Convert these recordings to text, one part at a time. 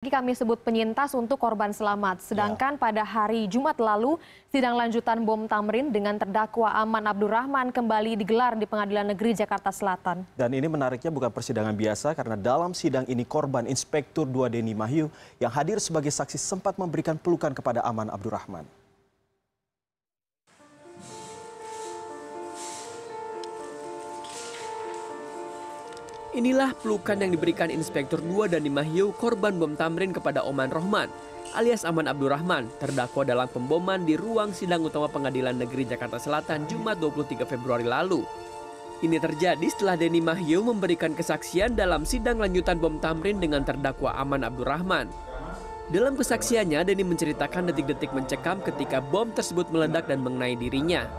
Lagi kami sebut penyintas untuk korban selamat. Ya. Sedangkan ya. pada hari Jumat lalu, sidang lanjutan bom Tamrin dengan terdakwa Aman Abdurrahman kembali digelar di Pengadilan Negeri Jakarta Selatan. Dan ini menariknya bukan persidangan biasa karena dalam sidang ini korban Inspektur 2 Deni Mahyu yang hadir sebagai saksi sempat memberikan pelukan kepada Aman Abdurrahman. Inilah pelukan yang diberikan Inspektur 2 dan Mahyu korban bom Tamrin kepada Oman Rohman alias Aman Abdurrahman terdakwa dalam pemboman di ruang sidang utama Pengadilan Negeri Jakarta Selatan Jumat 23 Februari lalu. Ini terjadi setelah Denny Mahyu memberikan kesaksian dalam sidang lanjutan bom Tamrin dengan terdakwa Aman Abdurrahman. Dalam kesaksiannya, Denny menceritakan detik-detik mencekam ketika bom tersebut meledak dan mengenai dirinya.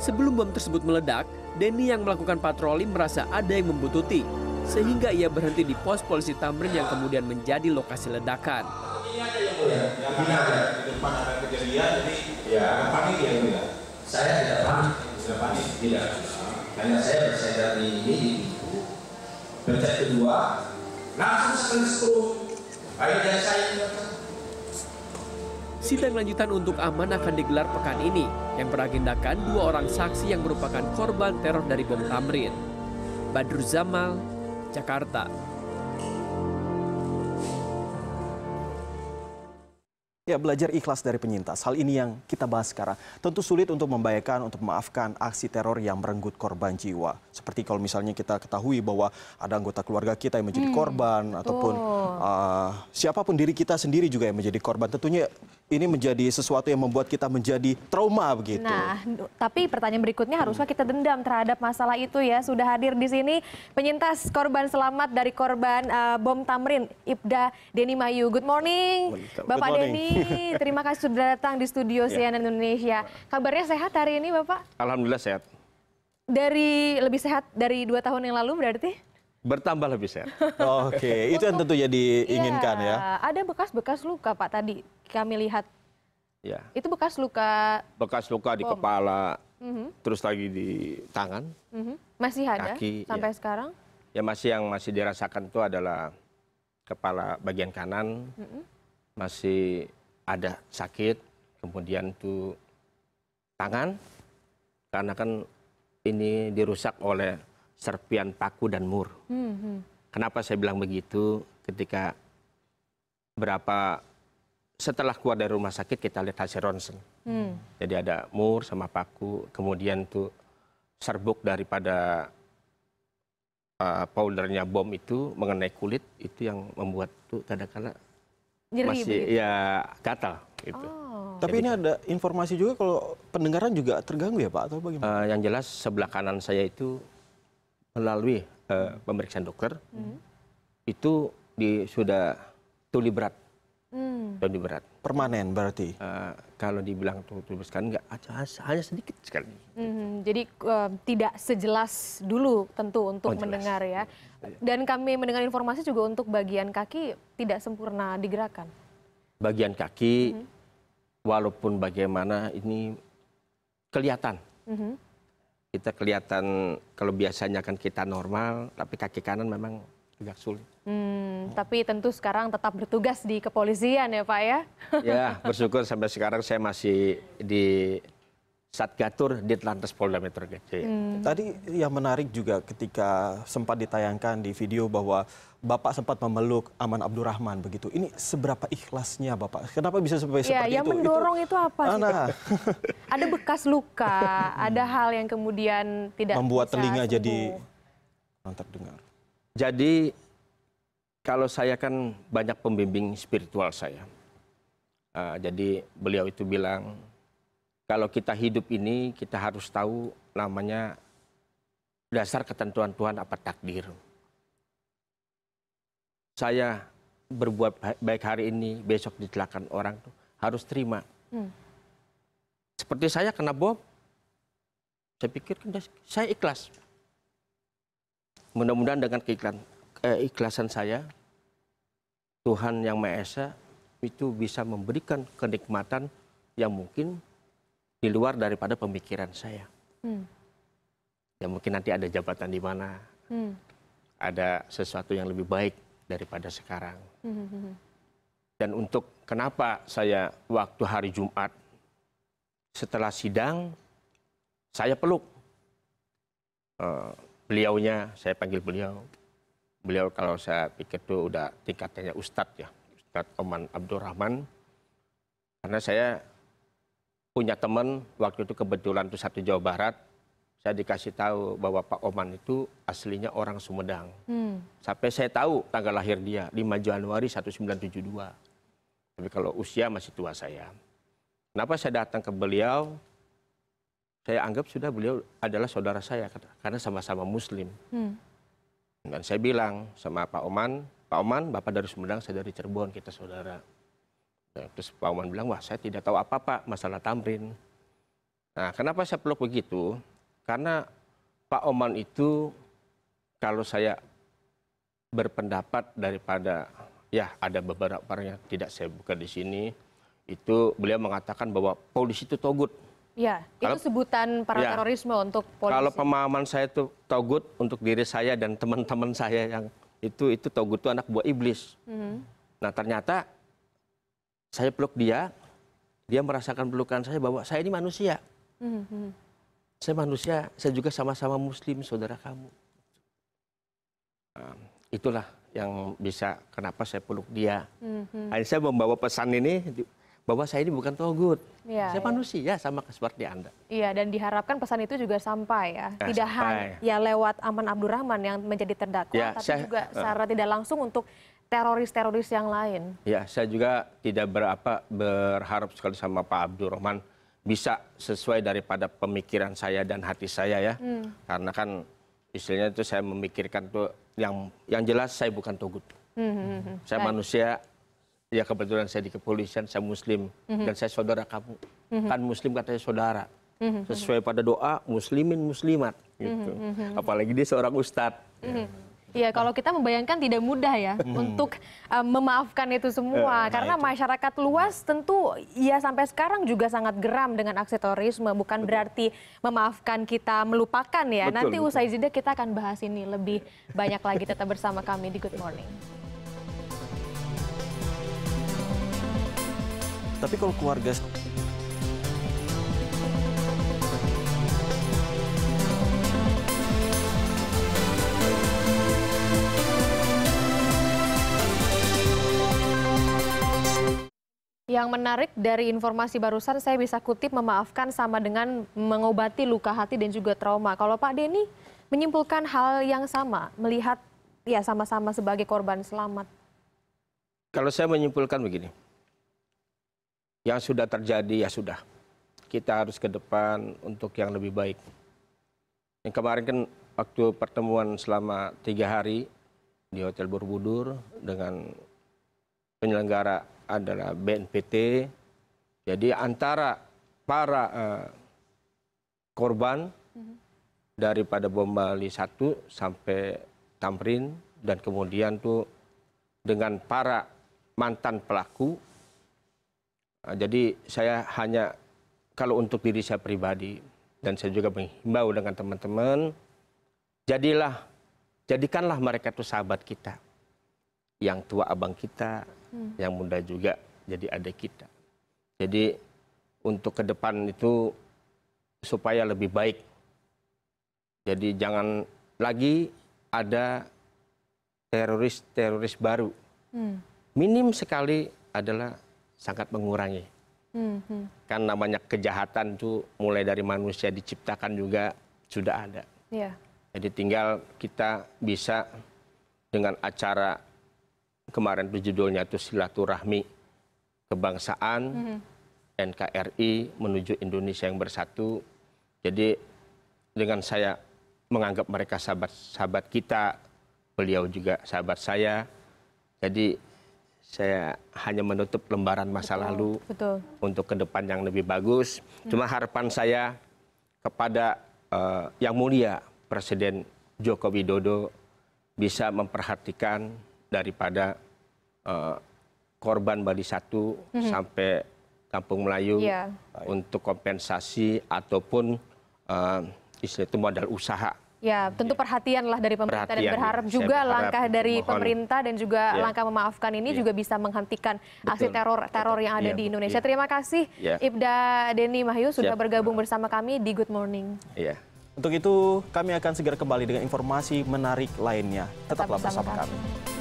Sebelum bom tersebut meledak, Denny yang melakukan patroli merasa ada yang membututi sehingga ia berhenti di pos polisi Tamrin yang kemudian menjadi lokasi ledakan. Ini Sidang lanjutan untuk aman akan digelar pekan ini yang beragendakan dua orang saksi yang merupakan korban teror dari bom Tamrin. Badru Zamal, Jakarta. Ya, belajar ikhlas dari penyintas. Hal ini yang kita bahas sekarang. Tentu sulit untuk membayangkan, untuk memaafkan aksi teror yang merenggut korban jiwa. Seperti kalau misalnya kita ketahui bahwa ada anggota keluarga kita yang menjadi hmm, korban, betul. ataupun uh, siapapun diri kita sendiri juga yang menjadi korban. Tentunya ini menjadi sesuatu yang membuat kita menjadi trauma begitu. Nah, tapi pertanyaan berikutnya harusnya kita dendam terhadap masalah itu ya. Sudah hadir di sini penyintas korban selamat dari korban uh, bom Tamrin, Ibda Deni Mayu. Good morning, Bapak morning. Deni. Terima kasih sudah datang di studio yeah. CNN Indonesia. Kabarnya sehat hari ini, Bapak? Alhamdulillah sehat. Dari lebih sehat dari dua tahun yang lalu berarti? bertambah lebih sehat. Oke, okay. itu yang jadi inginkan ya, ya. Ada bekas-bekas luka Pak tadi kami lihat. Ya. Itu bekas luka. Bekas luka di kepala, mm -hmm. terus lagi di tangan. Mm -hmm. Masih ada kaki, iya. sampai ya. sekarang? Ya masih yang masih dirasakan itu adalah kepala bagian kanan mm -hmm. masih ada sakit, kemudian tuh tangan karena kan ini dirusak oleh serpian paku dan mur. Hmm, hmm. Kenapa saya bilang begitu? Ketika berapa setelah keluar dari rumah sakit kita lihat hasil ronsen. Hmm. Jadi ada mur sama paku, kemudian tuh serbuk daripada uh, powdernya bom itu mengenai kulit itu yang membuat tuh kadang-kadang masih begitu. ya gatal itu. Oh. Tapi ini ada informasi juga kalau pendengaran juga terganggu ya Pak atau bagaimana? Uh, yang jelas sebelah kanan saya itu melalui eh, pemeriksaan dokter hmm. itu sudah tuli berat hmm. tuli berat permanen berarti eh, kalau dibilang tuli berat kan nggak hanya sedikit sekali hmm, jadi eh, tidak sejelas dulu tentu untuk oh, mendengar ya iya. dan kami mendengar informasi juga untuk bagian kaki tidak sempurna digerakkan bagian kaki walaupun bagaimana ini kelihatan kita kelihatan kalau biasanya kan kita normal, tapi kaki kanan memang agak sulit. Hmm, tapi tentu sekarang tetap bertugas di kepolisian ya Pak ya? Ya, bersyukur sampai sekarang saya masih di Satgatur di Atlantis Polda Metro Jaya. Hmm. Tadi yang menarik juga ketika sempat ditayangkan di video bahwa Bapak sempat memeluk Aman Abdurrahman begitu. Ini seberapa ikhlasnya Bapak? Kenapa bisa sampai ya, seperti ya itu? Yang mendorong itu, itu apa sih? Nah. ada bekas luka, ada hal yang kemudian tidak membuat telinga sembuh. jadi dengar. Jadi kalau saya kan banyak pembimbing spiritual saya. Uh, jadi beliau itu bilang kalau kita hidup ini kita harus tahu namanya dasar ketentuan Tuhan apa takdir. Saya berbuat baik hari ini, besok ditelahkan orang tuh harus terima. Hmm. Seperti saya kena bom, saya pikir kan saya ikhlas. Mudah-mudahan dengan keikhlasan, eh, keikhlasan saya, Tuhan yang Maha Esa itu bisa memberikan kenikmatan yang mungkin di luar daripada pemikiran saya. Hmm. Ya mungkin nanti ada jabatan di mana, hmm. ada sesuatu yang lebih baik daripada sekarang. Hmm. hmm, hmm, hmm. Dan untuk kenapa saya waktu hari Jumat setelah sidang saya peluk uh, beliaunya, saya panggil beliau. Beliau kalau saya pikir itu udah tingkatnya Ustadz ya, Ustadz Oman Abdurrahman. Karena saya punya teman waktu itu kebetulan itu satu Jawa Barat saya dikasih tahu bahwa Pak Oman itu aslinya orang Sumedang hmm. sampai saya tahu tanggal lahir dia 5 Januari 1972 tapi kalau usia masih tua saya kenapa saya datang ke beliau saya anggap sudah beliau adalah saudara saya karena sama-sama Muslim hmm. dan saya bilang sama Pak Oman Pak Oman Bapak dari Sumedang saya dari Cirebon kita saudara Eh, terus Pak Oman bilang, wah saya tidak tahu apa-apa masalah tamrin. Nah, kenapa saya peluk begitu? Karena Pak Oman itu kalau saya berpendapat daripada ya ada beberapa orang yang tidak saya buka di sini itu beliau mengatakan bahwa polisi itu togut. Ya, kalau, itu sebutan para ya, terorisme untuk polisi. Kalau pemahaman saya itu togut untuk diri saya dan teman-teman saya yang itu itu togut itu anak buah iblis. Mm -hmm. Nah ternyata saya peluk dia, dia merasakan pelukan saya bahwa saya ini manusia. Mm-hmm. Saya manusia, saya juga sama-sama muslim saudara kamu. Nah, itulah yang bisa kenapa saya peluk dia. Mm-hmm. saya membawa pesan ini bahwa saya ini bukan togut. Ya, saya ya. manusia sama seperti Anda. Iya, dan diharapkan pesan itu juga sampai ya. ya tidak hanya ya lewat Aman Abdurrahman yang menjadi terdakwa, ya, tapi saya, juga eh. secara tidak langsung untuk teroris-teroris yang lain. Ya, saya juga tidak berapa berharap sekali sama Pak Abdurrahman bisa sesuai daripada pemikiran saya dan hati saya ya. Hmm. Karena kan istilahnya itu saya memikirkan tuh yang yang jelas saya bukan togut. Hmm. hmm, hmm, hmm. Saya manusia ya kebetulan saya di kepolisian, saya muslim hmm. dan saya saudara kamu. Hmm. Kan muslim katanya saudara. Sesuai pada doa muslimin muslimat gitu. Apalagi dia seorang ustadz. Iya, kalau kita membayangkan tidak mudah ya hmm. untuk um, memaafkan itu semua. Eh, nah, Karena itu. masyarakat luas tentu ya sampai sekarang juga sangat geram dengan aksi terorisme. Bukan betul. berarti memaafkan kita melupakan ya. Betul, Nanti betul. usai jeda kita akan bahas ini lebih banyak lagi. Tetap bersama kami di Good Morning. Tapi kalau keluarga Yang menarik dari informasi barusan saya bisa kutip memaafkan sama dengan mengobati luka hati dan juga trauma. Kalau Pak Denny menyimpulkan hal yang sama, melihat ya sama-sama sebagai korban selamat. Kalau saya menyimpulkan begini, yang sudah terjadi ya sudah. Kita harus ke depan untuk yang lebih baik. Yang kemarin kan waktu pertemuan selama tiga hari di Hotel Borobudur dengan penyelenggara adalah BNPT. Jadi antara para eh, korban mhm. daripada bom Bali satu sampai Tamrin dan kemudian tuh dengan para mantan pelaku. Eh, jadi saya hanya kalau untuk diri saya pribadi dan saya juga menghimbau dengan teman-teman jadilah jadikanlah mereka itu sahabat kita yang tua abang kita, hmm. yang muda juga jadi adik kita. Jadi untuk ke depan itu supaya lebih baik. Jadi jangan lagi ada teroris-teroris baru. Hmm. Minim sekali adalah sangat mengurangi. Hmm. hmm. Kan namanya kejahatan itu mulai dari manusia diciptakan juga sudah ada. Yeah. Jadi tinggal kita bisa dengan acara kemarin berjudulnya itu silaturahmi kebangsaan mm-hmm. NKRI menuju Indonesia yang bersatu. Jadi dengan saya menganggap mereka sahabat-sahabat kita, beliau juga sahabat saya. Jadi saya hanya menutup lembaran masa betul, lalu betul. untuk ke depan yang lebih bagus. Mm. Cuma harapan saya kepada uh, yang mulia Presiden Joko Widodo bisa memperhatikan daripada eh, korban bali satu mhm. sampai kampung Melayu iya. untuk kompensasi ataupun eh, istilah itu modal usaha. Ya, tentu perhatianlah dari pemerintah perhatian, dan berharap juga berharap, langkah dari mohon, pemerintah dan juga ya, langkah memaafkan ini ya, juga bisa menghentikan betul, aksi teror-teror yang ada ya, di Indonesia. Ya, Terima kasih ya. Ibda Deni Mahyu sudah Siap, bergabung bersama kami di Good Morning. Ya. Untuk itu kami akan segera kembali dengan informasi menarik lainnya. Tetaplah Tetap bersama, bersama kami. kami.